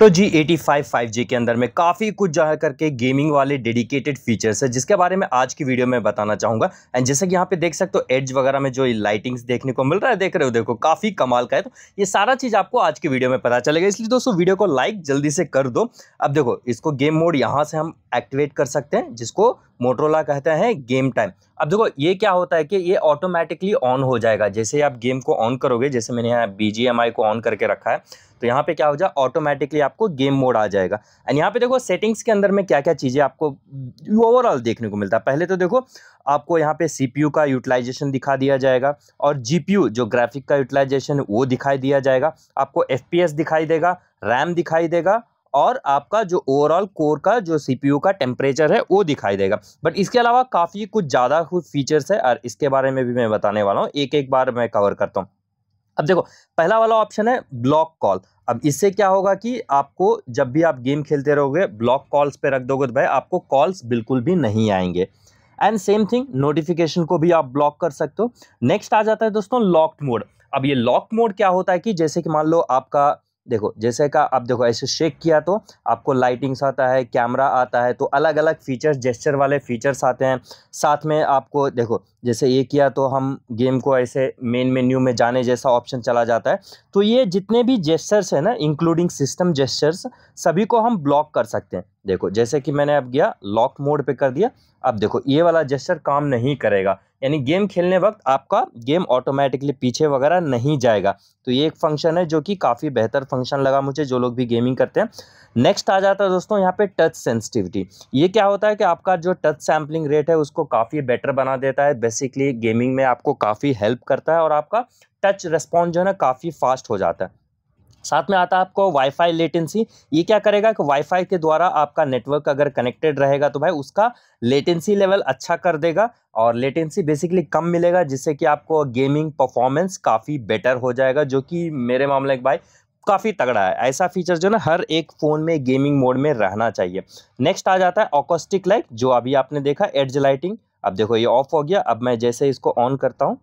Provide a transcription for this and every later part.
तो G eighty five five G के अंदर में काफ़ी कुछ जाहिर करके गेमिंग वाले डेडिकेटेड फीचर्स है जिसके बारे में आज की वीडियो में बताना चाहूँगा एंड जैसे कि यहाँ पे देख सकते हो एड्ज वगैरह में जो लाइटिंग्स देखने को मिल रहा है देख रहे हो देखो काफ़ी कमाल का है तो ये सारा चीज़ आपको आज की वीडियो में पता चलेगा इसलिए दोस्तों वीडियो को लाइक जल्दी से कर दो अब देखो इसको गेम मोड यहाँ से हम एक्टिवेट कर सकते हैं जिसको मोटरोला कहते हैं गेम टाइम अब देखो ये क्या होता है कि ये ऑटोमेटिकली ऑन हो जाएगा जैसे आप गेम को ऑन करोगे जैसे मैंने यहाँ बी को ऑन करके रखा है तो यहाँ पे क्या हो जाए ऑटोमेटिकली आपको गेम मोड आ जाएगा एंड यहाँ पे देखो सेटिंग्स के अंदर में क्या क्या चीज़ें आपको ओवरऑल देखने को मिलता है पहले तो देखो आपको यहाँ पे सी का यूटिलाइजेशन दिखा दिया जाएगा और जी जो ग्राफिक का यूटिलाइजेशन वो दिखाई दिया जाएगा आपको एफ दिखाई देगा रैम दिखाई देगा और आपका जो ओवरऑल कोर का जो सीपीयू का टेम्परेचर है वो दिखाई देगा बट इसके अलावा काफ़ी कुछ ज़्यादा कुछ फीचर्स है और इसके बारे में भी मैं बताने वाला हूँ एक एक बार मैं कवर करता हूँ अब देखो पहला वाला ऑप्शन है ब्लॉक कॉल अब इससे क्या होगा कि आपको जब भी आप गेम खेलते रहोगे ब्लॉक कॉल्स पे रख दोगे तो भाई आपको कॉल्स बिल्कुल भी नहीं आएंगे एंड सेम थिंग नोटिफिकेशन को भी आप ब्लॉक कर सकते हो नेक्स्ट आ जाता है दोस्तों लॉक्ड मोड अब ये लॉक्ड मोड क्या होता है कि जैसे कि मान लो आपका देखो जैसे का आप देखो ऐसे शेक किया तो आपको लाइटिंग्स आता है कैमरा आता है तो अलग अलग फीचर्स जेस्चर वाले फीचर्स आते हैं साथ में आपको देखो जैसे ये किया तो हम गेम को ऐसे मेन मेन्यू में जाने जैसा ऑप्शन चला जाता है तो ये जितने भी जेस्चर्स हैं ना इंक्लूडिंग सिस्टम जेस्चर्स सभी को हम ब्लॉक कर सकते हैं देखो जैसे कि मैंने अब गया लॉक मोड पर कर दिया अब देखो ये वाला जेस्चर काम नहीं करेगा यानी गेम खेलने वक्त आपका गेम ऑटोमेटिकली पीछे वगैरह नहीं जाएगा तो ये एक फंक्शन है जो कि काफ़ी बेहतर फंक्शन लगा मुझे जो लोग भी गेमिंग करते हैं नेक्स्ट आ जाता है दोस्तों यहाँ पे टच सेंसिटिविटी ये क्या होता है कि आपका जो टच सैम्पलिंग रेट है उसको काफ़ी बेटर बना देता है बेसिकली गेमिंग में आपको काफ़ी हेल्प करता है और आपका टच रिस्पॉन्स जो है ना काफ़ी फास्ट हो जाता है साथ में आता है आपको वाईफाई लेटेंसी ये क्या करेगा कि वाईफाई के द्वारा आपका नेटवर्क अगर कनेक्टेड रहेगा तो भाई उसका लेटेंसी लेवल अच्छा कर देगा और लेटेंसी बेसिकली कम मिलेगा जिससे कि आपको गेमिंग परफॉर्मेंस काफ़ी बेटर हो जाएगा जो कि मेरे मामले में भाई काफ़ी तगड़ा है ऐसा फीचर जो ना हर एक फ़ोन में गेमिंग मोड में रहना चाहिए नेक्स्ट आ जाता है ऑकोस्टिक लाइट जो अभी आपने देखा एडज लाइटिंग अब देखो ये ऑफ हो गया अब मैं जैसे इसको ऑन करता हूँ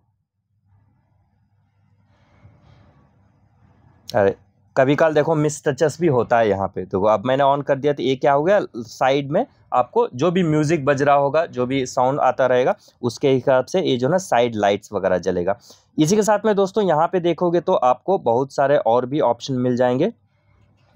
अरे कभी काल देखो मिस टचस भी होता है यहाँ पे देखो तो अब मैंने ऑन कर दिया तो ये क्या हो गया साइड में आपको जो भी म्यूज़िक बज रहा होगा जो भी साउंड आता रहेगा उसके हिसाब से ये जो ना साइड लाइट्स वगैरह जलेगा इसी के साथ में दोस्तों यहाँ पे देखोगे तो आपको बहुत सारे और भी ऑप्शन मिल जाएंगे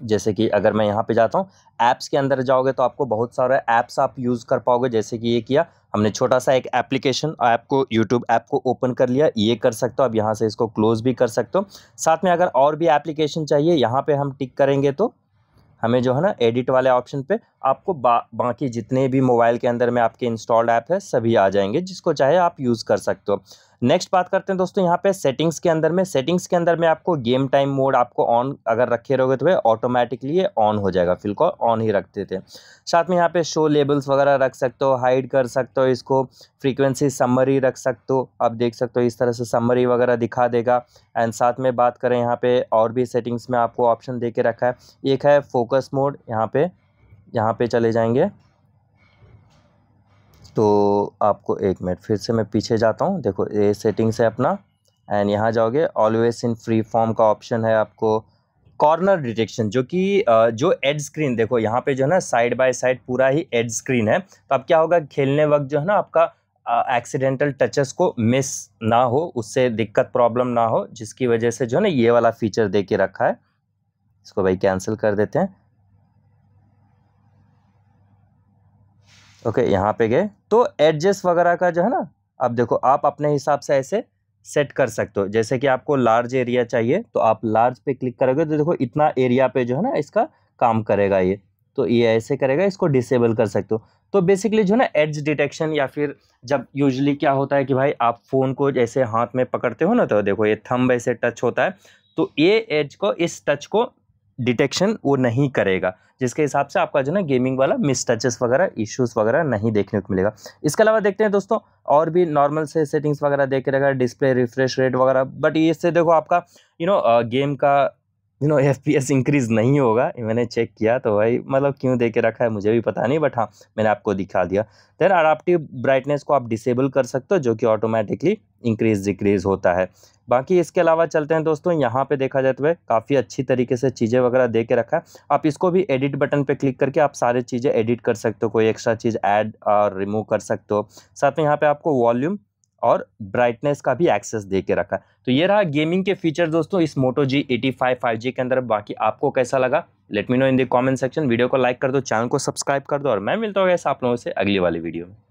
जैसे कि अगर मैं यहाँ पे जाता हूँ ऐप्स के अंदर जाओगे तो आपको बहुत सारे ऐप्स आप यूज़ कर पाओगे जैसे कि ये किया हमने छोटा सा एक एप्लीकेशन ऐप को यूट्यूब ऐप को ओपन कर लिया ये कर सकते हो अब यहाँ से इसको क्लोज़ भी कर सकते हो साथ में अगर और भी एप्लीकेशन चाहिए यहाँ पर हम टिक करेंगे तो हमें जो है ना एडिट वाले ऑप्शन पे आपको बा बाकी जितने भी मोबाइल के अंदर में आपके इंस्टॉल्ड ऐप है सभी आ जाएंगे जिसको चाहे आप यूज़ कर सकते हो नेक्स्ट बात करते हैं दोस्तों यहाँ पे सेटिंग्स के अंदर में सेटिंग्स के अंदर में आपको गेम टाइम मोड आपको ऑन अगर रखे रहोगे तो वह ऑटोमेटिकली ये ऑन हो जाएगा फिलकॉल ऑन ही रखते थे साथ में यहाँ पे शो लेबल्स वगैरह रख सकते हो हाइड कर सकते हो इसको फ्रीक्वेंसी समरी रख सकते हो आप देख सकते हो इस तरह से समरी वगैरह दिखा देगा एंड साथ में बात करें यहाँ पे और भी सेटिंग्स में आपको ऑप्शन दे के रखा है एक है फोकस मोड यहाँ पे यहाँ पे चले जाएंगे तो आपको एक मिनट फिर से मैं पीछे जाता हूँ देखो ये सेटिंग्स है अपना एंड यहाँ जाओगे ऑलवेज इन फ्री फॉर्म का ऑप्शन है आपको कॉर्नर डिटेक्शन जो कि जो एड स्क्रीन देखो यहाँ पे जो है ना साइड बाय साइड पूरा ही एड स्क्रीन है तो अब क्या होगा खेलने वक्त जो है ना आपका एक्सीडेंटल टचेस को मिस ना हो उससे दिक्कत प्रॉब्लम ना हो जिसकी वजह से जो है ना ये वाला फीचर दे के रखा है इसको भाई कैंसिल कर देते हैं ओके यहाँ पे गए तो एडजस्ट वगैरह का जो है ना अब देखो आप अपने हिसाब से ऐसे सेट कर सकते हो जैसे कि आपको लार्ज एरिया चाहिए तो आप लार्ज पे क्लिक करोगे तो देखो इतना एरिया पे जो है ना इसका काम करेगा ये तो ये ऐसे करेगा इसको डिसेबल कर सकते हो तो बेसिकली जो है ना एड्स डिटेक्शन या फिर जब यूजली क्या होता है कि भाई आप फ़ोन को जैसे हाथ में पकड़ते हो ना तो देखो ये थम्ब ऐसे टच होता है तो ये एज को इस टच को डिटेक्शन वो नहीं करेगा जिसके हिसाब से आपका जो ना गेमिंग वाला मिस टचेस वगैरह इश्यूज़ वगैरह नहीं देखने को मिलेगा इसके अलावा देखते हैं दोस्तों और भी नॉर्मल से सेटिंग्स वगैरह देख रहेगा डिस्प्ले रिफ्रेश रेट वगैरह बट इससे देखो आपका यू नो गेम का you know F P S increase नहीं होगा मैंने चेक किया तो भाई मतलब क्यों दे के रखा है मुझे भी पता नहीं बट हाँ मैंने आपको दिखा दिया देन अडाप्टिव ब्राइटनेस को आप डिसेबल कर सकते हो जो कि ऑटोमेटिकली इंक्रीज़ डिक्रीज़ होता है बाकी इसके अलावा चलते हैं दोस्तों यहाँ पे देखा जाए तो भाई काफ़ी अच्छी तरीके से चीज़ें वगैरह दे के रखा है आप इसको भी एडिट बटन पे क्लिक करके आप सारे चीज़ें एडिट कर सकते हो कोई एक्स्ट्रा चीज़ ऐड और रिमूव कर सकते हो साथ में यहाँ पे आपको वॉल्यूम और ब्राइटनेस का भी एक्सेस दे के रखा तो ये रहा गेमिंग के फीचर दोस्तों इस Moto G eighty five five G के अंदर बाकी आपको कैसा लगा let me know in the comment section video को लाइक कर दो चैनल को सब्सक्राइब कर दो और मैं मिलता हूँ ऐसा आप लोगों से अगली वाली वीडियो में